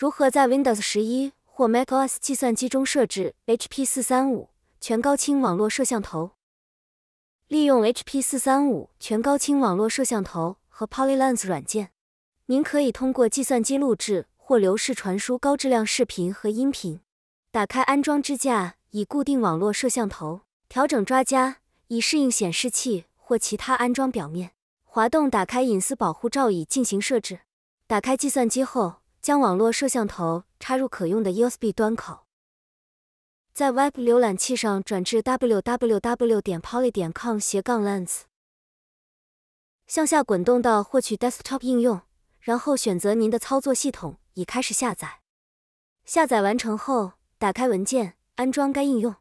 如何在 Windows 十一或 macOS 计算机中设置 HP 435全高清网络摄像头？利用 HP 435全高清网络摄像头和 PolyLens 软件，您可以通过计算机录制或流式传输高质量视频和音频。打开安装支架以固定网络摄像头，调整抓夹以适应显示器或其他安装表面。滑动打开隐私保护罩以进行设置。打开计算机后。将网络摄像头插入可用的 USB 端口，在 Web 浏览器上转至 www 点 poly 点 com 斜杠 lens，向下滚动到获取 Desktop 应用，然后选择您的操作系统已开始下载。下载完成后，打开文件安装该应用。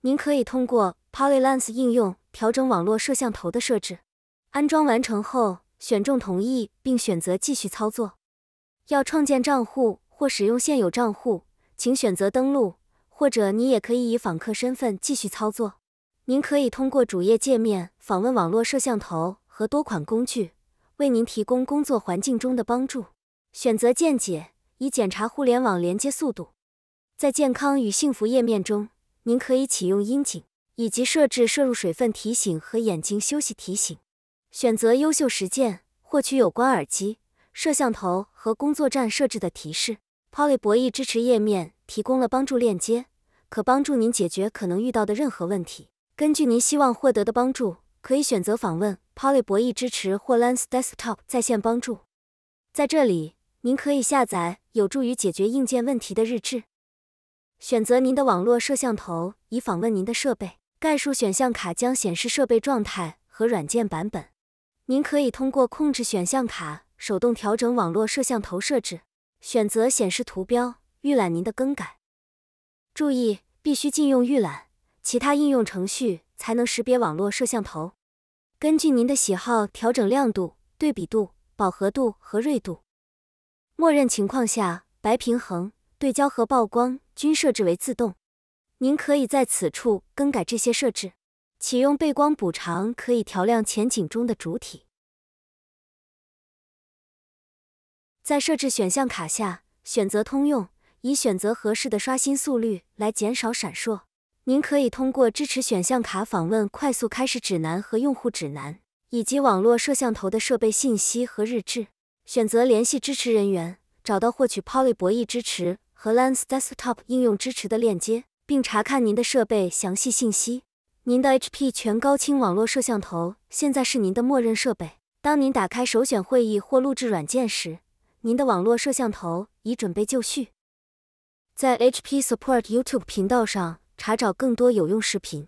您可以通过 PolyLens 应用调整网络摄像头的设置。安装完成后，选中同意并选择继续操作。要创建账户或使用现有账户，请选择登录，或者你也可以以访客身份继续操作。您可以通过主页界面访问网络摄像头和多款工具，为您提供工作环境中的帮助。选择见解以检查互联网连接速度。在健康与幸福页面中，您可以启用音景，以及设置摄入水分提醒和眼睛休息提醒。选择优秀实践，获取有关耳机。摄像头和工作站设置的提示。Poly 博弈支持页面提供了帮助链接，可帮助您解决可能遇到的任何问题。根据您希望获得的帮助，可以选择访问 Poly 博弈支持或 Lens Desktop 在线帮助。在这里，您可以下载有助于解决硬件问题的日志。选择您的网络摄像头以访问您的设备概述选项卡，将显示设备状态和软件版本。您可以通过控制选项卡。手动调整网络摄像头设置，选择显示图标，预览您的更改。注意，必须禁用预览，其他应用程序才能识别网络摄像头。根据您的喜好调整亮度、对比度、饱和度和锐度。默认情况下，白平衡、对焦和曝光均设置为自动。您可以在此处更改这些设置。启用背光补偿可以调亮前景中的主体。在设置选项卡下，选择通用，以选择合适的刷新速率来减少闪烁。您可以通过支持选项卡访问快速开始指南和用户指南，以及网络摄像头的设备信息和日志。选择联系支持人员，找到获取 Poly 博弈支持和 Lens Desktop 应用支持的链接，并查看您的设备详细信息。您的 HP 全高清网络摄像头现在是您的默认设备。当您打开首选会议或录制软件时，您的网络摄像头已准备就绪。在 HP Support YouTube 频道上查找更多有用视频。